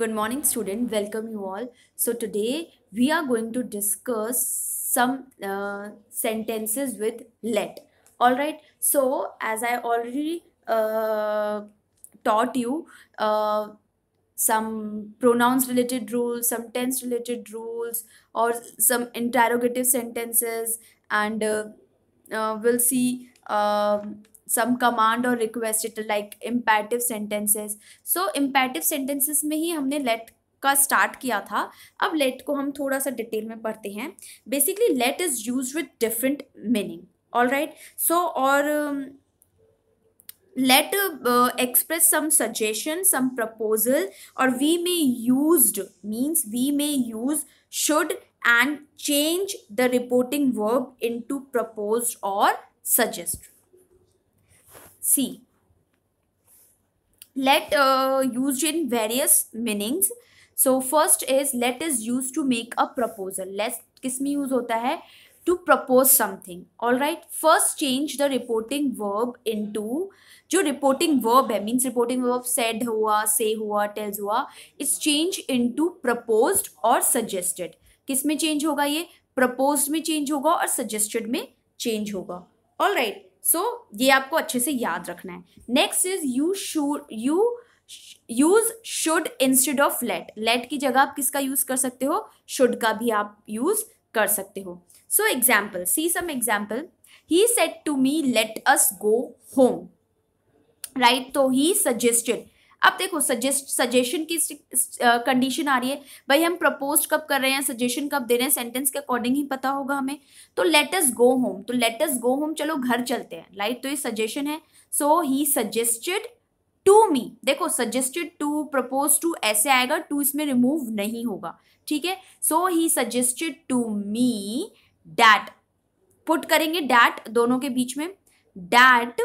good morning student welcome you all so today we are going to discuss some uh, sentences with let all right so as i already uh, taught you uh, some pronouns related rules some tense related rules or some interrogative sentences and uh, uh, we'll see um, some command और requested like imperative sentences so imperative sentences में ही हमने late का start किया था अब late को हम थोड़ा सा डिटेल में पढ़ते हैं basically let is use with different meaning all right so और let express some suggestion some proposal और we may use means we may use should and change the reporting verb into propose और suggest see let use in various meanings so first is let is use to make a proposal let किस में use होता है to propose something all right first change the reporting verb into जो reporting verb है means reporting verb said हुआ से हुआ tells हुआ it's change into propose और सजेस्टेड किस में चेंज होगा ये प्रपोज में चेंज होगा और सजेस्टेड में चेंज होगा ऑल राइट सो so, ये आपको अच्छे से याद रखना है next is you should you use should instead of let let की जगह आप किसका यूज कर सकते हो शुड का भी आप यूज कर सकते हो so example see some example he said to me let us go home right तो ही सजेस्टेड अब देखो सजेस्ट सजेशन की कंडीशन आ रही है भाई हम प्रपोज कब कर रहे हैं सजेशन कब दे रहे हैं सेंटेंस के अकॉर्डिंग ही पता होगा हमें तो लेटस गो होम तो लेटस गो होम चलो घर चलते हैं राइट तो ये सजेशन है सो ही सजेस्टेड टू मी देखो सजेस्टेड टू प्रपोज टू ऐसे आएगा टू इसमें रिमूव नहीं होगा ठीक है so he suggested to me that put करेंगे डैट दोनों के बीच में डैट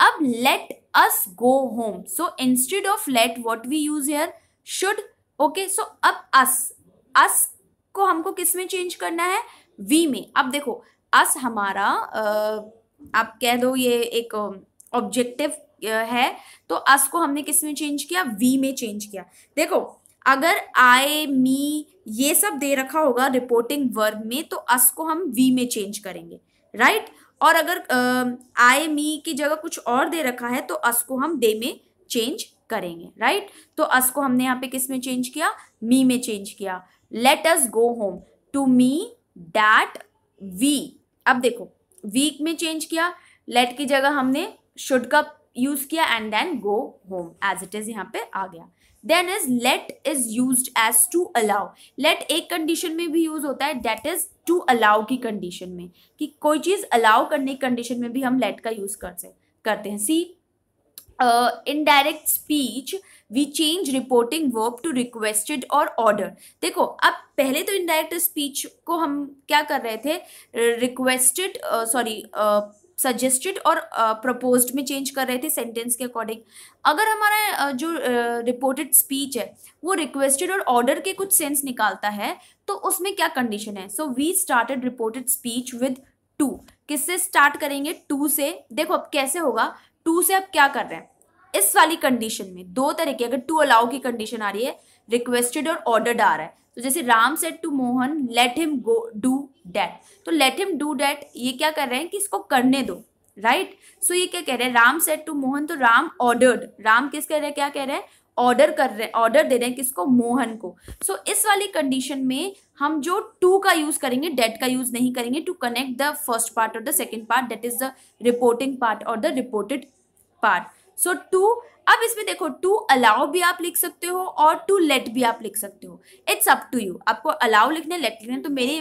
अब let us go home. So instead of let what we use here should okay so अब us us को हमको किस में चेंज करना है we में अब देखो us हमारा आप कह दो ये एक ऑब्जेक्टिव है तो us को हमने किस में चेंज किया we में चेंज किया देखो अगर आई मी ये सब दे रखा होगा रिपोर्टिंग वर्ब में तो अस को हम वी में चेंज करेंगे राइट right? और अगर आई मी की जगह कुछ और दे रखा है तो अस को हम दे में चेंज करेंगे राइट तो अस को हमने यहाँ पे किस में चेंज किया मी में चेंज किया let us go home to me that we अब देखो वीक में चेंज किया लेट की जगह हमने शुड का यूज किया and then go home as it is यहाँ पे आ गया then is let is use as to allow let एक कंडीशन में भी यूज होता है दैट इज टू अलाउ की कंडीशन में कि कोई चीज़ अलाउ करने की कंडीशन में भी हम लेट का यूज कर से करते हैं see indirect speech we change reporting verb to requested और ऑर्डर देखो अब पहले तो इनडायरेक्ट स्पीच को हम क्या कर रहे थे रिक्वेस्टेड सॉरी uh, सजेस्टेड और प्रपोज्ड में चेंज कर रहे थे सेंटेंस के अकॉर्डिंग अगर हमारा जो रिपोर्टेड स्पीच है वो रिक्वेस्टेड और ऑर्डर के कुछ सेंस निकालता है तो उसमें क्या कंडीशन है so we started reported speech with to किससे स्टार्ट करेंगे टू से देखो अब कैसे होगा टू से अब क्या कर रहे हैं इस वाली कंडीशन में दो तरह की अगर टू अलाउ की कंडीशन आ रही है रिक्वेस्टेड और ऑर्डर्ड आ रहा है तो जैसे Ram said to Mohan let him go do that तो लेट हिम डू डैट ये क्या कर रहे हैं कि इसको करने दो राइट right? सो so ये क्या कह रहे हैं राम सेट टू मोहन तो राम ऑर्डर्ड राम किस कह रहे हैं क्या कह रहे हैं ऑर्डर कर रहे हैं ऑर्डर दे रहे हैं किसको मोहन को सो so, इस वाली कंडीशन में हम जो टू का यूज करेंगे डेट का यूज नहीं करेंगे to connect the first part और the second part that is the reporting part और the reported part so to अब इसमें देखो टू अलाउ भी आप लिख सकते हो और टू लेट भी आप लिख सकते हो इट्स अप टू यू आपको अलाउ लिखने लेट लिखने तो मेरी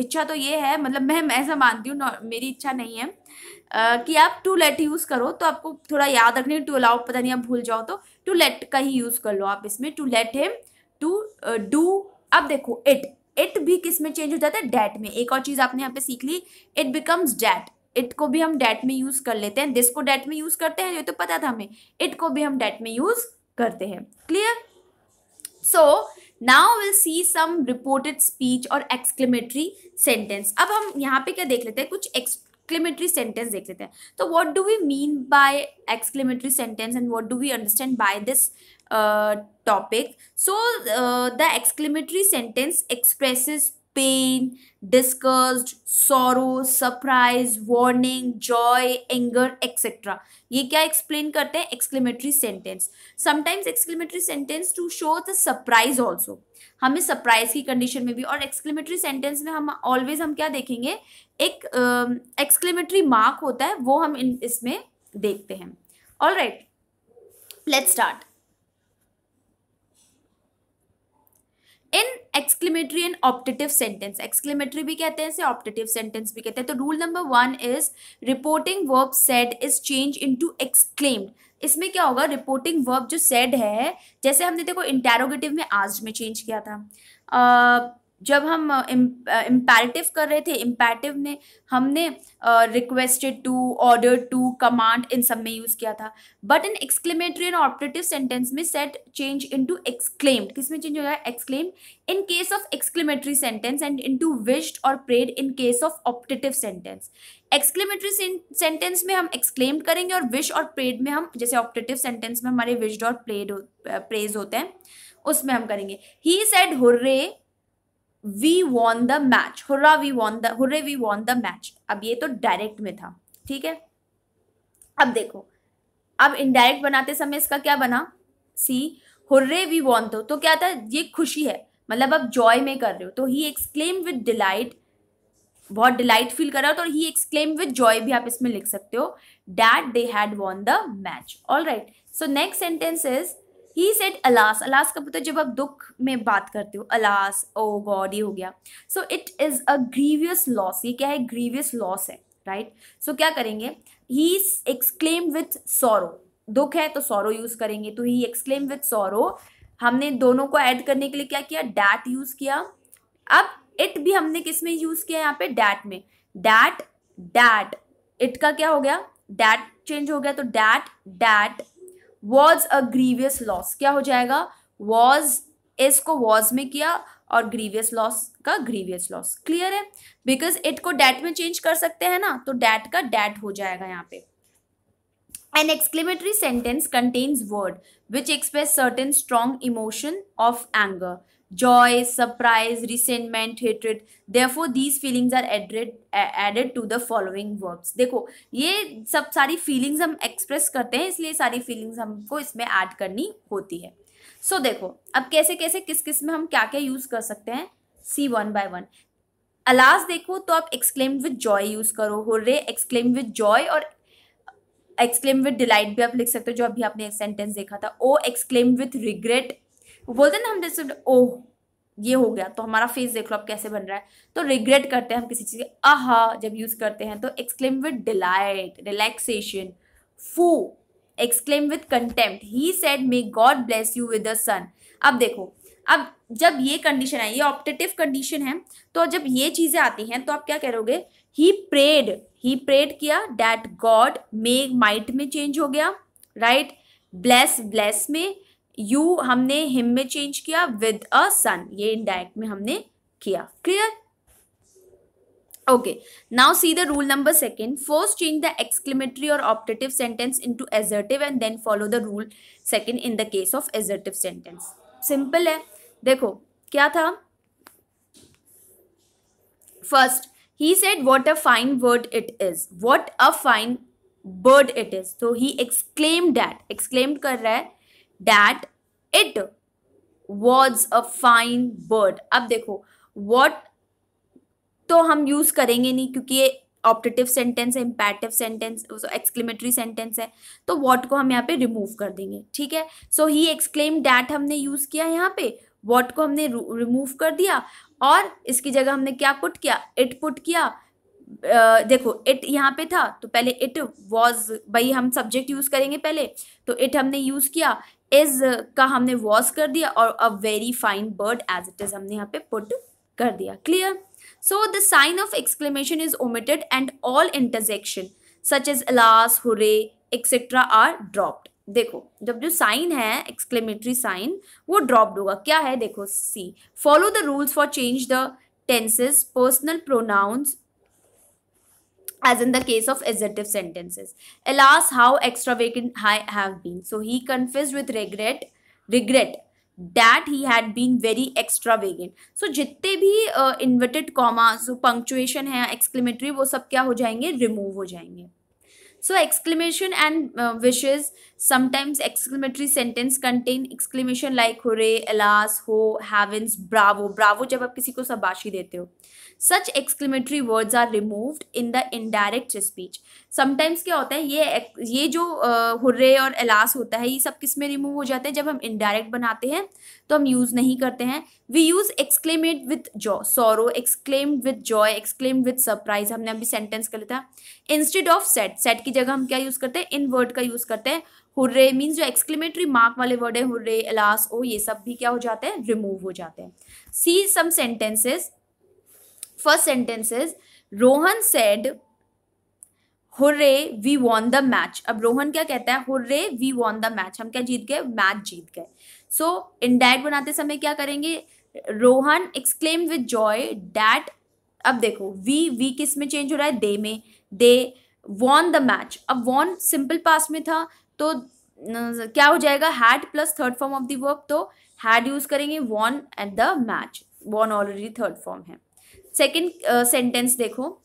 इच्छा तो ये है मतलब मैं ऐसा मानती हूँ मेरी इच्छा नहीं है आ, कि आप टू लेट यूज़ करो तो आपको थोड़ा याद रखने टू अलाउ पता नहीं आप भूल जाओ तो टू लेट का ही यूज़ कर लो आप इसमें to let him to do अब देखो इट इट भी किस में चेंज हो जाता है डैट में एक और चीज़ आपने यहाँ पे सीख ली इट बिकम्स डैट इट को भी हम डेट में यूज़ कर लेते हैं दिस को डेट में यूज़ करते हैं ये तो पता था हमें इट को भी हम डेट में यूज़ करते हैं clear so now will see some reported speech और एक्सक्लेमेटरी सेंटेंस अब हम यहाँ पे क्या देख लेते हैं कुछ एक्सक्लेमेटरी सेंटेंस देख लेते हैं तो what do we mean by exclamatory sentence and what do we understand by this topic so the exclamatory sentence expresses pain, disgust, sorrow, surprise, warning, joy, anger, etc. ये क्या एक्सप्लेन करते हैं exclamatory sentence sometimes exclamatory sentence to show the surprise also हमें surprise की condition में भी और exclamatory sentence में हम ऑलवेज हम क्या देखेंगे एक एक्सक्लेमेटरी uh, मार्क होता है वो हम इन इसमें देखते हैं all right let's start in exclamatory and optative sentence exclamatory भी कहते हैं इसे ऑप्टेटिव सेंटेंस भी कहते हैं तो rule number one is reporting verb said is change into exclaimed इसमें क्या होगा रिपोर्टिंग वर्ब जो सेड है जैसे हमने देखो इंटेरोगेटिव में आज में चेंज किया था uh, जब हम इम्पेरेटिव कर रहे थे इम्पेरेटिव ने हमने requested to order to command इन सब में यूज़ किया था but in exclamatory and operative sentence में सेट चेंज इनटू एक्सक्लेम्ड किस में चेंज हो गया exclaimed in case of exclamatory sentence and into wished और prayed in case of operative sentence exclamatory sentence में हम एक्सक्लेम्ड करेंगे और विश और प्रेड में हम जैसे ऑपरेटिव सेंटेंस में हमारे विश्ड और प्रेड प्रेज होते हैं उसमें हम करेंगे he said hurray we won the match hurrah we won the hurray we won the match अब ये तो डायरेक्ट में था ठीक है अब देखो अब इनडायरेक्ट बनाते समय इसका क्या बना सी हुर्रे वी वॉन दो तो, तो क्या था ये खुशी है मतलब अब जॉय में कर रहे हो तो ही एक्सक्लेम विद डिलाइट बहुत डिलाइट फील कर रहा हो तो ही एक्सक्लेम विद जॉय भी आप इसमें लिख सकते हो that they had won the match all right so next sentence is he said alas alas का पता जब आप दुख में बात करते हो अलास ओ गॉड ये हो गया so it is a grievous loss ये क्या है ग्रीवियस लॉस है राइट right? सो so, क्या करेंगे ही एक्सक्लेम विथ सौरो दुख है तो सौरो यूज़ करेंगे तो ही एक्सक्लेम विथ सौरो हमने दोनों को ऐड करने के लिए क्या किया डैट यूज़ किया अब इट भी हमने किस में यूज़ किया यहाँ पे डैट में डैट डैट इट का क्या हो गया डैट चेंज हो गया तो that that was a grievous loss क्या हो जाएगा वॉज एस को वॉज में किया और ग्रीवियस लॉस का ग्रीवियस लॉस क्लियर है बिकॉज इट को डैट में चेंज कर सकते हैं ना तो डैट का डैट हो जाएगा यहाँ पे an exclamatory sentence contains word which express certain strong emotion of anger joy, surprise, resentment, hatred. Therefore, these feelings are added added to the following verbs. देखो ये सब सारी feelings हम express करते हैं इसलिए सारी feelings हमको इसमें add करनी होती है सो so, देखो अब कैसे कैसे किस किस में हम क्या क्या यूज़ कर सकते हैं see one by one alas देखो तो आप एक्सक्लेम विद जॉय यूज़ करो hooray exclaim with joy और एक्सक्लेम विद डिलाइट भी आप लिख सकते हो जो अभी आपने एक सेंटेंस देखा था ओ एक्सक्लेम विथ रिग्रेट बोलते ना हम जैसे ओह ये हो गया तो हमारा फेस देख लो अब कैसे बन रहा है तो रिग्रेट करते हैं हम किसी चीज़ के आह जब यूज़ करते हैं तो exclaim with delight relaxation pooh exclaim with contempt he said may God bless you with the son अब देखो अब जब ये कंडीशन है ये ऑप्टेटिव कंडीशन है तो जब ये चीज़ें आती हैं तो आप क्या करोगे ही प्रेड ही प्रेड किया डैट गॉड मे माइट में चेंज हो गया राइट ब्लेस ब्लेस में यू हमने हिम में चेंज किया विद अ सन ये इनडायरेक्ट में हमने किया clear okay now see the rule number second first change the exclamatory और optative sentence into assertive and then follow the rule second in the case of assertive sentence simple है देखो क्या था first he said what a fine word it is what a fine word it is तो he exclaim that exclaim कर रहा है that it was a fine bird अब देखो वॉट तो हम यूज करेंगे नहीं क्योंकि ये ऑप्टेटिव सेंटेंस है इम्पैटिव सेंटेंस एक्सक्लेमेटरी सेंटेंस है तो वॉट को हम यहाँ पे रिमूव कर देंगे ठीक है सो ही एक्सक्लेम डैट हमने यूज किया यहाँ पे वॉट को हमने रिमूव कर दिया और इसकी जगह हमने क्या पुट किया इट पुट किया आ, देखो इट यहाँ पे था तो पहले इट वॉज भाई हम सब्जेक्ट यूज करेंगे पहले तो इट हमने यूज किया इज uh, का हमने वॉश कर दिया और a very fine bird as it is हमने यहाँ पे पुट कर दिया clear so the sign of exclamation is omitted and all interjection such is alas hurray etcetera are dropped देखो जब जो साइन है एक्सक्लेमेटरी साइन वो ड्रॉप्ड होगा क्या है देखो see follow the rules for change the tenses personal pronouns as in the case of assertive sentences. Alas, how extravagant I have been. So he confessed with regret, regret that he had been very extravagant. So जितने भी uh, inverted commas, so punctuation hai, exclamatory wo sab kya ho jayenge, remove ho jayenge. So exclamation and uh, wishes Sometimes exclamatory sentence contain exclamation like hooray, alas, ho, heavens, bravo. Bravo जब आप किसी को शाबाशी देते हो such exclamatory words are removed in the indirect speech sometimes क्या होता है ये ये जो हुर्रे और अलास होता है ये सब किस में रिमूव हो जाते हैं जब हम इनडायरेक्ट बनाते हैं तो हम यूज़ नहीं करते हैं we use exclaimed with joy sorrow exclaimed with joy exclaimed with surprise हमने अभी सेंटेंस कर लिया था इंस्टेड ऑफ सेट सेट की जगह हम क्या यूज़ करते हैं इन वर्ड का यूज़ करते हैं हुर्रे मीन्स जो एक्सक्लेमेटरी मार्क वाले वर्ड है हुर्रे अलास ओ ये सब भी क्या हो जाते हैं रिमूव हो जाते हैं see some sentences first sentences Rohan said hurray we won the match अब रोहन क्या कहता है hurray we won the match हम क्या जीत गए मैच जीत गए सो इन डैट बनाते समय क्या करेंगे Rohan exclaim with joy that अब देखो वी वी किस में चेंज हो रहा है दे में दे वॉन द मैच अब वॉन सिंपल पास में था तो क्या हो जाएगा had plus third form of the verb तो हैड यूज करेंगे won at the match won already third form है सेकेंड सेंटेंस uh, देखो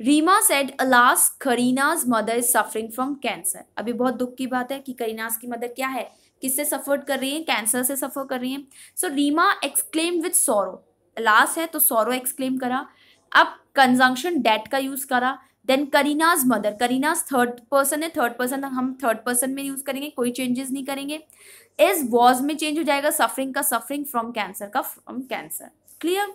Reema said alas Kareena's mother is suffering from cancer अभी बहुत दुख की बात है कि करीनाज की मदर क्या है किससे सफर कर रही है कैंसर से सफर कर रही है so Reema exclaim with sorrow alas है तो सोरो एक्सक्लेम करा अब कंजंक्शन डेट का यूज करा then Kareena's mother Kareena's third person है थर्ड पर्सन हम थर्ड पर्सन में यूज करेंगे कोई चेंजेस नहीं करेंगे इज वॉज में चेंज हो जाएगा सफरिंग का सफरिंग फ्रॉम कैंसर का from cancer clear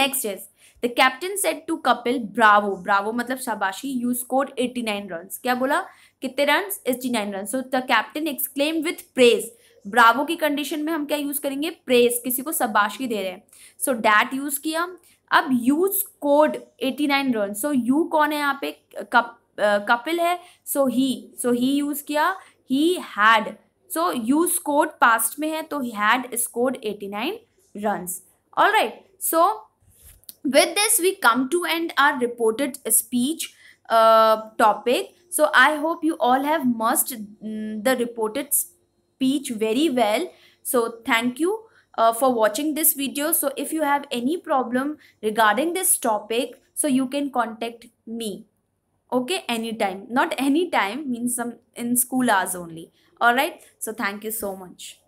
next is the captain said to Kapil bravo bravo मतलब शाबाशी you score eighty nine run क्या बोला कितने run eighty nine run so the captain exclaim with praise bravo की condition में हम क्या यूज करेंगे प्रेस किसी को शबाशी दे रहे हैं सो डैट यूज किया अब you scored eighty nine run so you कौन है यहाँ पे कपिल है so he so he use किया he had so you scored past में है तो had scored eighty nine runs all right so with this we come to end our reported speech topic so I hope you all have must the reported speech very well so thank you uh, for watching this video. So if you have any problem regarding this topic, so you can contact me. Okay, anytime. Not anytime means some in school hours only. Alright, so thank you so much.